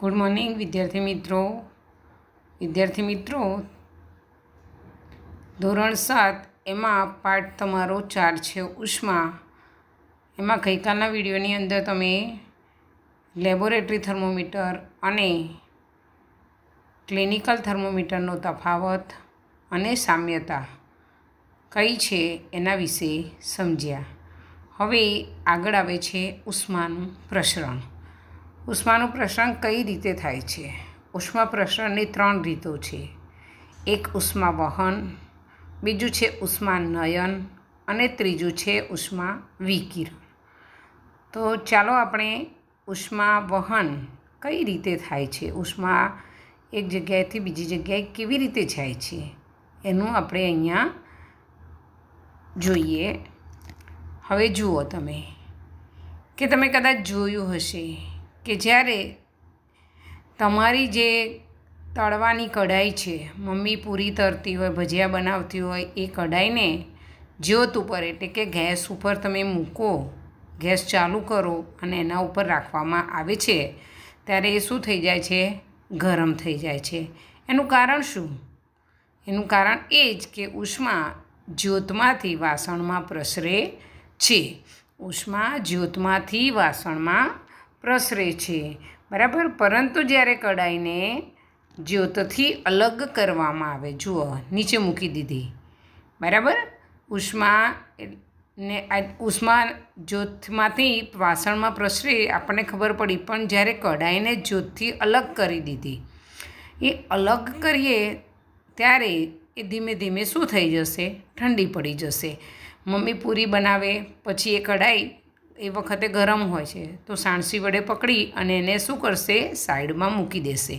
good morning વિદ્યાર્થી મિત્રો વિદ્યાર્થી મિત્રો ધોરણ સાત એમાં પાઠ તમારો ચાર છે ઉષ્મા એમાં ગઈકાલના વિડીયોની અંદર તમે લેબોરેટરી થર્મોમીટર અને ક્લિનિકલ થર્મોમીટરનો તફાવત અને સામ્યતા કઈ છે એના વિશે સમજ્યા હવે આગળ આવે છે ઉષ્માનું પ્રસરણ ઉષ્માનું પ્રસરણ કઈ રીતે થાય છે ઉષ્મા પ્રસરણની ત્રણ રીતો છે એક ઉષ્મા વહન બીજું છે ઉષ્મા નયન અને ત્રીજું છે ઉષ્મા વિકિરણ તો ચાલો આપણે ઉષ્મા વહન કઈ રીતે થાય છે ઉષ્મા એક જગ્યાએથી બીજી જગ્યાએ કેવી રીતે જાય છે એનું આપણે અહીંયા જોઈએ હવે જુઓ તમે કે તમે કદાચ જોયું હશે કે જ્યારે તમારી જે તળવાની કઢાઈ છે મમ્મી પૂરી તરતી હોય ભજીયા બનાવતી હોય એ કઢાઈને જ્યોત ઉપર એટલે કે ગેસ ઉપર તમે મૂકો ગેસ ચાલુ કરો અને એના ઉપર રાખવામાં આવે છે ત્યારે એ શું થઈ જાય છે ગરમ થઈ જાય છે એનું કારણ શું એનું કારણ એ જ કે ઉષ્મા જ્યોતમાંથી વાસણમાં પ્રસરે છે ઉષ્મા જ્યોતમાંથી વાસણમાં પ્રસરે છે બરાબર પરંતુ જ્યારે કડાઈને જ્યોતથી અલગ કરવામાં આવે જુઓ નીચે મૂકી દીધી બરાબર ઉષ્મા ને ઉષ્મા જ્યોતમાંથી વાસણમાં પ્રસરી આપણને ખબર પડી પણ જ્યારે કડાઈને જ્યોતથી અલગ કરી દીધી એ અલગ કરીએ ત્યારે એ ધીમે ધીમે શું થઈ જશે ઠંડી પડી જશે મમ્મી પૂરી બનાવે પછી એ કઢાઈ એ વખતે ગરમ હોય છે તો સાણસી વડે પકડી અને એને શું કરશે સાઈડમાં મૂકી દેશે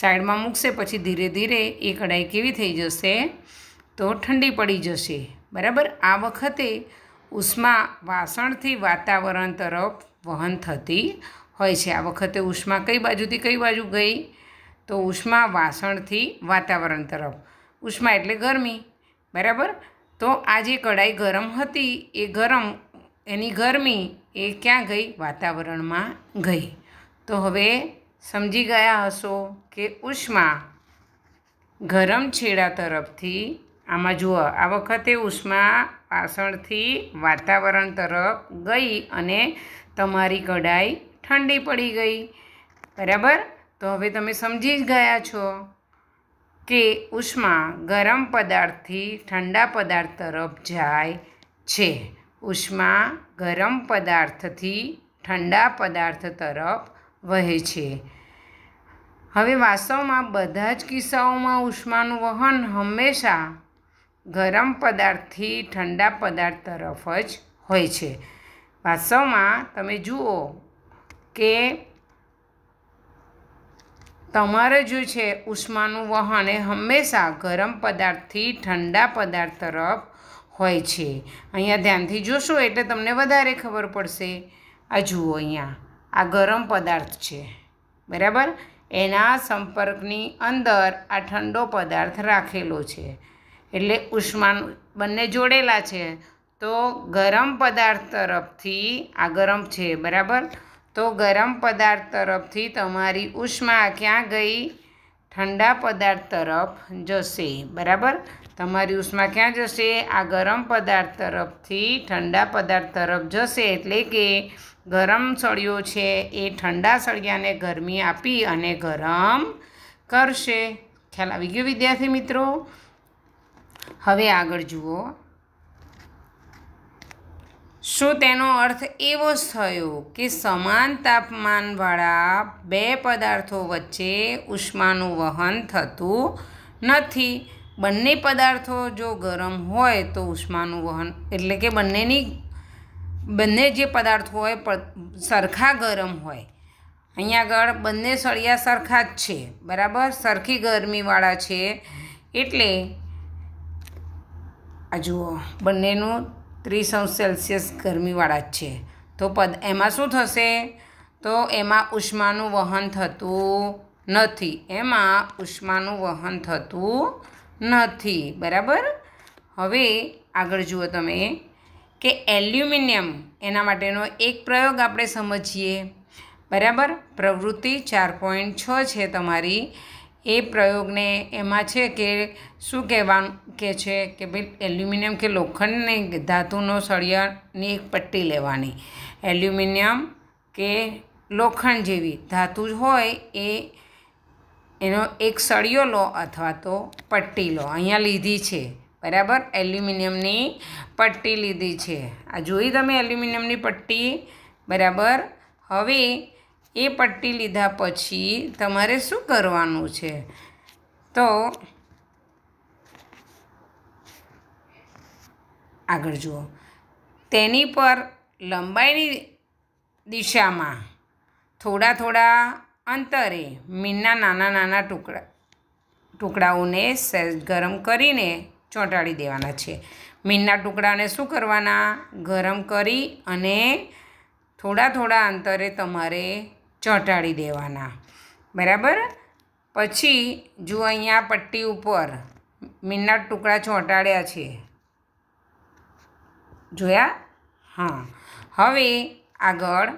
સાઈડમાં મૂકશે પછી ધીરે ધીરે એ કઢાઈ કેવી થઈ જશે તો ઠંડી પડી જશે બરાબર આ વખતે ઉષ્મા વાસણથી વાતાવરણ તરફ વહન થતી હોય છે આ વખતે ઉષ્મા કઈ બાજુથી કઈ બાજુ ગઈ તો ઉષ્મા વાસણથી વાતાવરણ તરફ ઉષ્મા એટલે ગરમી બરાબર તો આ જે કઢાઈ ગરમ હતી એ ગરમ એની ગરમી એ ક્યાં ગઈ વાતાવરણમાં ગઈ તો હવે સમજી ગયા હશો કે ઉષ્મા ગરમ છેડા તરફથી આમાં જુઓ આ વખતે ઉષ્મા પાછળથી વાતાવરણ તરફ ગઈ અને તમારી કઢાઈ ઠંડી પડી ગઈ બરાબર તો હવે તમે સમજી જ ગયા છો કે ઉષ્મા ગરમ પદાર્થથી ઠંડા પદાર્થ તરફ જાય છે ઉષ્મા ગરમ પદાર્થથી ઠંડા પદાર્થ તરફ વહે છે હવે વાસ્તવમાં બધા જ કિસ્સાઓમાં ઉષ્માનું વહન હંમેશા ગરમ પદાર્થથી ઠંડા પદાર્થ તરફ જ હોય છે વાસ્તવમાં તમે જુઓ કે તમારે જો છે ઉષ્માનું વહન એ હંમેશા ગરમ પદાર્થથી ઠંડા પદાર્થ તરફ હોય છે અહીંયા ધ્યાનથી જોશો એટલે તમને વધારે ખબર પડશે આ જુઓ અહીંયા આ ગરમ પદાર્થ છે બરાબર એના સંપર્કની અંદર આ ઠંડો પદાર્થ રાખેલો છે એટલે ઉષ્માન બંને જોડેલા છે તો ગરમ પદાર્થ તરફથી આ ગરમ છે બરાબર તો ગરમ પદાર્થ તરફથી તમારી ઉષ્મા ક્યાં ગઈ ઠંડા પદાર્થ તરફ જશે બરાબર તમારી ઉષ્મા ક્યાં જશે આ ગરમ પદાર્થ તરફથી ઠંડા પદાર્થ તરફ જશે એટલે કે ગરમ સળિયો છે એ ઠંડા સળિયાને ગરમી આપી અને ગરમ કરશે ખ્યાલ આવી ગયો વિદ્યાર્થી મિત્રો હવે આગળ જુઓ શું તેનો અર્થ એવો થયો કે સમાન તાપમાનવાળા બે પદાર્થો વચ્ચે ઉષ્માનું વહન થતું નથી બંને પદાર્થો જો ગરમ હોય તો ઉષ્માનું વહન એટલે કે બંનેની બંને જે પદાર્થો હોય સરખા ગરમ હોય અહીંયા આગળ બંને સળિયા સરખા જ છે બરાબર સરખી ગરમીવાળા છે એટલે આ જુઓ બંનેનું ત્રીસ અંશ સેલ્સિયસ ગરમીવાળા જ છે તો પદ એમાં શું થશે તો એમાં ઉષ્માનું વહન થતું નથી એમાં ઉષ્માનું વહન થતું નથી બરાબર હવે આગળ જુઓ તમે કે એલ્યુમિનિયમ એના માટેનો એક પ્રયોગ આપણે સમજીએ બરાબર પ્રવૃત્તિ ચાર પોઈન્ટ છ છે તમારી એ પ્રયોગને એમાં છે કે શું કહેવાનું કે છે કે ભાઈ એલ્યુમિનિયમ કે લોખંડને ધાતુનો સળિયાની એક પટ્ટી લેવાની એલ્યુમિનિયમ કે લોખંડ જેવી ધાતુ હોય એ એનો એક સળિયો લો અથવા તો પટ્ટી લો અહીંયા લીધી છે બરાબર એલ્યુમિનિયમની પટ્ટી લીધી છે આ જોઈ તમે એલ્યુમિનિયમની પટ્ટી બરાબર હવે એ પટ્ટી લીધા પછી તમારે શું કરવાનું છે તો આગળ જુઓ તેની પર લંબાઈની દિશામાં થોડા થોડા અંતરે મીનના નાના નાના ટુકડા ટુકડાઓને સહેજ ગરમ કરીને ચોંટાડી દેવાના છે મીનના ટુકડાને શું કરવાના ગરમ કરી અને થોડા થોડા અંતરે તમારે ચોંટાડી દેવાના બરાબર પછી જો અહીંયા પટ્ટી ઉપર મીનના ટુકડા ચોંટાડ્યા છે જોયા હા હવે આગળ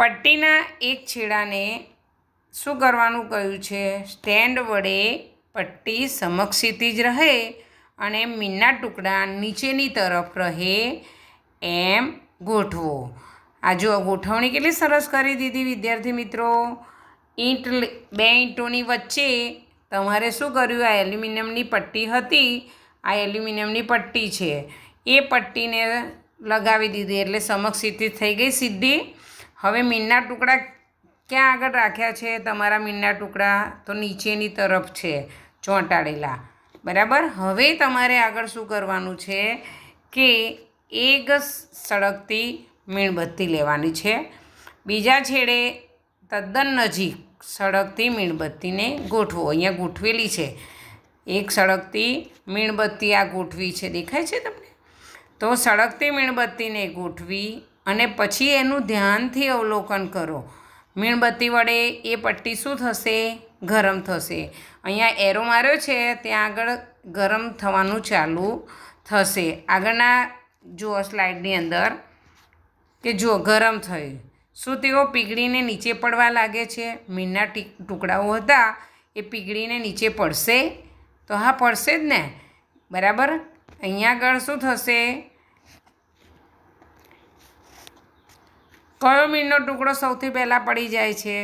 પટ્ટીના એક છેડાને શું કરવાનું કહ્યું છે સ્ટેન્ડ વડે પટ્ટી સમક્ષિતિ જ રહે અને મીનના ટુકડા નીચેની તરફ રહે એમ ગોઠવો આ જો ગોઠવણી કેટલી સરસ કરી દીધી વિદ્યાર્થી મિત્રો ઈંટ બે ઈંટોની વચ્ચે તમારે શું કર્યું આ એલ્યુમિનિયમની પટ્ટી હતી આ એલ્યુમિનિયમની પટ્ટી છે એ પટ્ટીને લગાવી દીધી એટલે સમક્ષિતી સ્થિતિ થઈ ગઈ સીધી હવે મીનના ટુકડા ક્યાં આગળ રાખ્યા છે તમારા મીનના ટુકડા તો નીચેની તરફ છે ચોંટાડેલા બરાબર હવે તમારે આગળ શું કરવાનું છે કે એક સળગતી મીણબત્તી લેવાની છે બીજા છેડે તદ્દન નજીક સળગતી મીણબત્તીને ગોઠવો અહીંયા ગોઠવેલી છે એક સળગતી મીણબત્તી આ ગોઠવી છે દેખાય છે તમને તો સળગતી મીણબત્તીને ગોઠવી અને પછી એનું ધ્યાનથી અવલોકન કરો મીણબત્તી વડે એ પટ્ટી શું થશે ગરમ થશે અહીંયા એરો માર્યો છે ત્યાં આગળ ગરમ થવાનું ચાલુ થશે આગળના જુઓ સ્લાઇડની અંદર કે જુઓ ગરમ થયું શું તેઓ પીગળીને નીચે પડવા લાગે છે મીણના ટુકડાઓ હતા એ પીગળીને નીચે પડશે તો હા પડશે જ ને બરાબર અહીંયા આગળ શું થશે કયો મીણનો ટુકડો સૌથી પહેલાં પડી જાય છે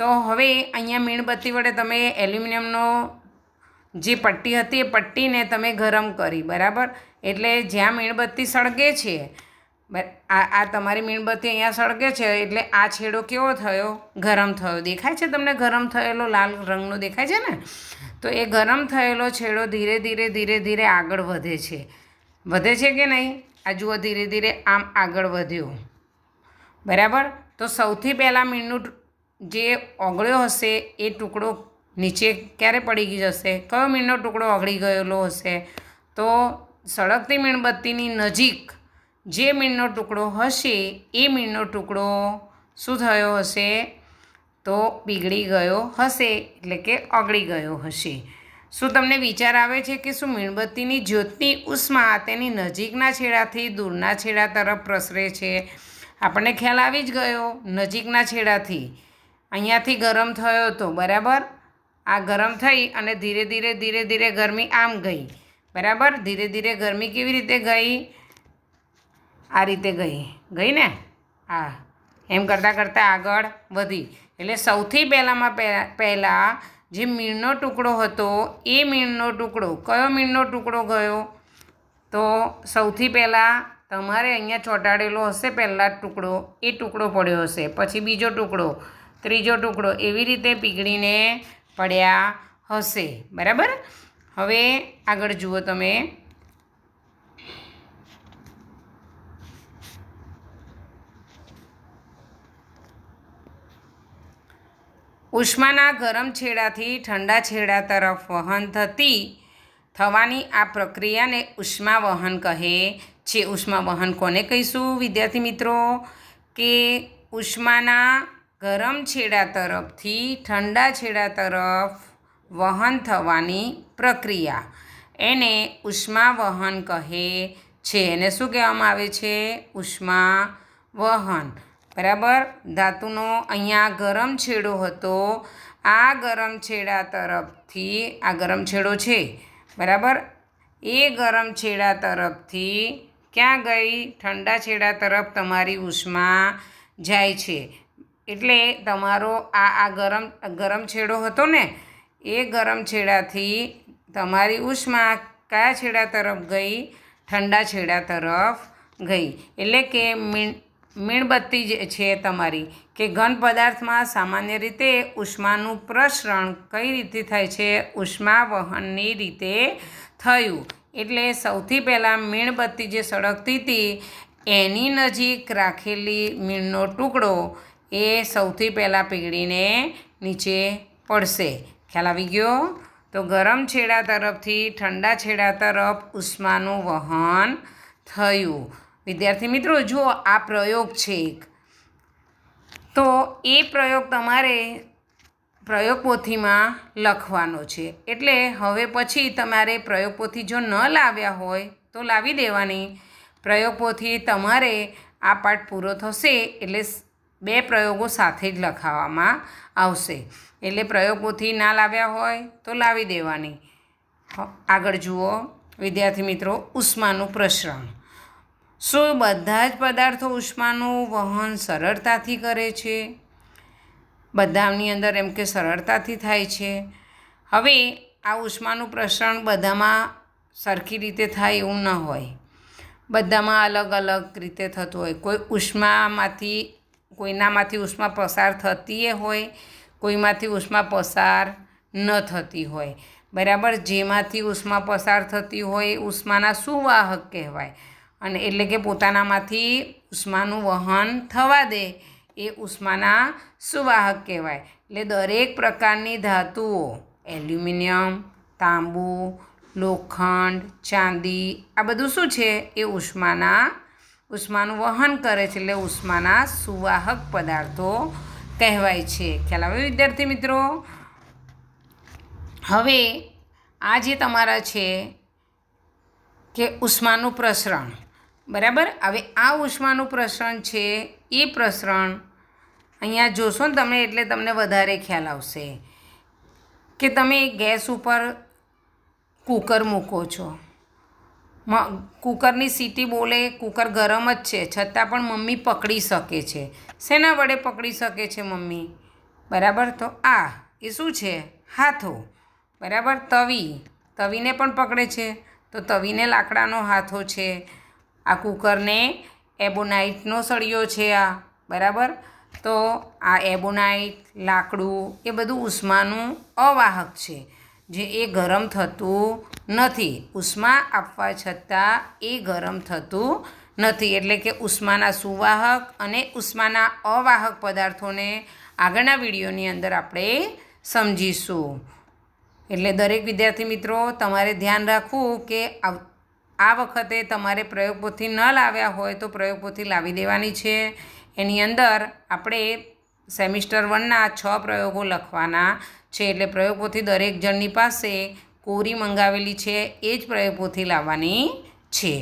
તો હવે અહીંયા મીણબત્તી વડે તમે એલ્યુમિનિયમનો જે પટ્ટી હતી એ પટ્ટીને તમે ગરમ કરી બરાબર એટલે જ્યાં મીણબત્તી સળગે છે આ આ તમારી મીણબત્તી અહીંયા સળગે છે એટલે આ છેડો કેવો થયો ગરમ થયો દેખાય છે તમને ગરમ થયેલો લાલ રંગનો દેખાય છે ને તો એ ગરમ થયેલો છેડો ધીરે ધીરે ધીરે ધીરે આગળ વધે છે વધે છે કે નહીં આ જુઓ ધીરે ધીરે આમ આગળ વધ્યો બરાબર તો સૌથી પહેલાં મીણનું જે ઓગળ્યો હશે એ ટુકડો નીચે ક્યારે પડી જશે કયો મીણનો ટુકડો ઓગળી ગયેલો હશે તો સળગતી મીણબત્તીની નજીક જે મીણનો ટુકડો હશે એ મીણનો ટુકડો શું થયો હશે તો પીગળી ગયો હશે એટલે કે ઓગળી ગયો હશે શું તમને વિચાર આવે છે કે શું મીણબત્તીની જ્યોતની ઉષ્મા તેની નજીકના છેડાથી દૂરના છેડા તરફ પ્રસરે છે આપણને ખ્યાલ આવી જ ગયો નજીકના છેડાથી અહીંયાથી ગરમ થયો હતો બરાબર આ ગરમ થઈ અને ધીરે ધીરે ધીરે ધીરે ગરમી આમ ગઈ બરાબર ધીરે ધીરે ગરમી કેવી રીતે ગઈ આ રીતે ગઈ ગઈ ને હા એમ કરતાં કરતાં આગળ વધી એટલે સૌથી પહેલાંમાં પહેલાં જે મીણનો ટુકડો હતો એ મીણનો ટુકડો કયો મીણનો ટુકડો ગયો તો સૌથી પહેલાં તમારે અહીંયા ચોંટાડેલો હશે પહેલાં ટુકડો એ ટુકડો પડ્યો હશે પછી બીજો ટુકડો ત્રીજો ટુકડો એવી રીતે પીગળીને પડ્યા હશે બરાબર હવે આગળ જુઓ તમે ઉષ્માના ગરમ છેડાથી ઠંડા છેડા તરફ વહન થતી થવાની આ પ્રક્રિયાને ઉષ્મા વહન કહે છે ઉષ્મા વહન કોને કહીશું વિદ્યાર્થી મિત્રો કે ઉષ્માના ગરમ છેડા તરફથી ઠંડા છેડા તરફ વહન થવાની પ્રક્રિયા એને ઉષ્મા વહન કહે છે એને શું કહેવામાં આવે છે ઉષ્મા વહન બરાબર ધાતુનો અહીંયા ગરમ છેડો હતો આ ગરમ છેડા તરફથી આ ગરમ છેડો છે બરાબર એ ગરમ છેડા તરફથી ક્યાં ગઈ ઠંડા છેડા તરફ તમારી ઉષ્મા જાય છે એટલે તમારો આ આ ગરમ ગરમ છેડો હતો ને એ ગરમ છેડાથી તમારી ઉષ્મા કયા છેડા તરફ ગઈ ઠંડા છેડા તરફ ગઈ એટલે કે મીણ મીણબત્તી જે છે તમારી કે ઘન પદાર્થમાં સામાન્ય રીતે ઉષ્માનું પ્રસરણ કઈ રીતે થાય છે ઉષ્મા વહનની રીતે થયું એટલે સૌથી પહેલાં મીણબત્તી જે સળગતી હતી એની નજીક રાખેલી મીણનો ટુકડો એ સૌથી પહેલાં પીગળીને નીચે પડશે ખ્યાલ આવી ગયો તો ગરમ છેડા તરફથી ઠંડા છેડા તરફ ઉષ્માનું વહન થયું વિદ્યાર્થી મિત્રો જુઓ આ પ્રયોગ છે એક તો એ પ્રયોગ તમારે પ્રયોગપોથીમાં લખવાનો છે એટલે હવે પછી તમારે પ્રયોગપોથી જો ન લાવ્યા હોય તો લાવી દેવાની પ્રયોગપોથી તમારે આ પાઠ પૂરો થશે એટલે બે પ્રયોગો સાથે જ લખાવવામાં આવશે એટલે પ્રયોગપોથી ના લાવ્યા હોય તો લાવી દેવાની આગળ જુઓ વિદ્યાર્થી મિત્રો ઉષ્માનું પ્રસરણ શું બધા જ પદાર્થો ઉષ્માનું વહન સરળતાથી કરે છે બધાની અંદર એમ કે સરળતાથી થાય છે હવે આ ઉષ્માનું પ્રસરણ બધામાં સરખી રીતે થાય એવું ન હોય બધામાં અલગ અલગ રીતે થતું હોય કોઈ ઉષ્મામાંથી કોઈનામાંથી ઉષ્મા પસાર થતી હોય કોઈમાંથી ઉષ્મા પસાર ન થતી હોય બરાબર જેમાંથી ઉષ્મા પસાર થતી હોય ઉષ્માના સુવાહક કહેવાય અને એટલે કે પોતાનામાંથી ઉષ્માનું વહન થવા દે એ ઉષ્માના સુવાહક કહેવાય એટલે દરેક પ્રકારની ધાતુઓ એલ્યુમિનિયમ તાંબુ લોખંડ ચાંદી આ બધું શું છે એ ઉષ્માના ઉષ્માનું વહન કરે છે એટલે ઉષ્માના સુવાહક પદાર્થો કહેવાય છે ખ્યાલ આવે વિદ્યાર્થી મિત્રો હવે આ જે તમારા છે કે ઉષ્માનું પ્રસરણ બરાબર હવે આ ઉષ્માનું પ્રસરણ છે એ પ્રસરણ અહીંયા જોશો ને તમે એટલે તમને વધારે ખ્યાલ આવશે કે તમે ગેસ ઉપર કૂકર મૂકો છો કૂકરની સીટી બોલે કૂકર ગરમ જ છે છતાં પણ મમ્મી પકડી શકે છે શેના વડે પકડી શકે છે મમ્મી બરાબર તો આ એ શું છે હાથો બરાબર તવી તવીને પણ પકડે છે તો તવીને લાકડાનો હાથો છે આ કૂકરને એબોનાઇટનો સળિયો છે આ બરાબર તો આ એબોનાઇટ લાકડું એ બધું ઉષ્માનું અવાહક છે જે એ ગરમ થતું નથી ઉષ્મા આપવા છતાં એ ગરમ થતું નથી એટલે કે ઉષ્માના સુવાહક અને ઉષ્માના અવાહક પદાર્થોને આગળના વિડીયોની અંદર આપણે સમજીશું એટલે દરેક વિદ્યાર્થી મિત્રો તમારે ધ્યાન રાખવું કે આ વખતે તમારે પ્રયોગપોથી ન લાવ્યા હોય તો પ્રયોગપોથી લાવી દેવાની છે એની અંદર આપણે સેમિસ્ટર વનના છ પ્રયોગો લખવાના છે એટલે પ્રયોગોથી દરેક જણની પાસે કોરી મંગાવેલી છે એ જ પ્રયોગોથી લાવવાની છે